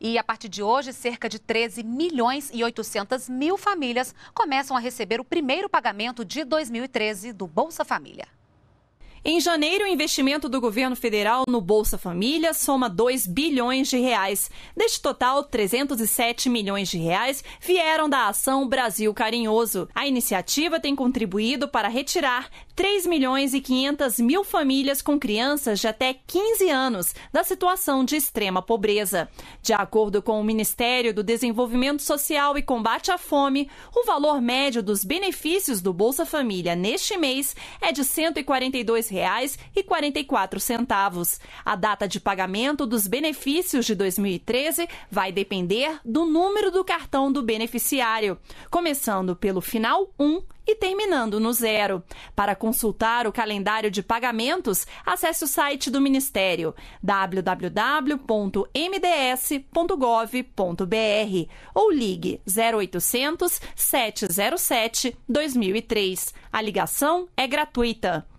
E a partir de hoje, cerca de 13 milhões e 800 mil famílias começam a receber o primeiro pagamento de 2013 do Bolsa Família. Em janeiro, o investimento do governo federal no Bolsa Família soma 2 bilhões de reais. Deste total, 307 milhões de reais vieram da ação Brasil Carinhoso. A iniciativa tem contribuído para retirar 3 milhões e 500 mil famílias com crianças de até 15 anos da situação de extrema pobreza. De acordo com o Ministério do Desenvolvimento Social e Combate à Fome, o valor médio dos benefícios do Bolsa Família neste mês é de R$ 142 centavos. A data de pagamento dos benefícios de 2013 vai depender do número do cartão do beneficiário, começando pelo final 1 e terminando no zero. Para consultar o calendário de pagamentos, acesse o site do Ministério www.mds.gov.br ou ligue 0800 707 2003. A ligação é gratuita.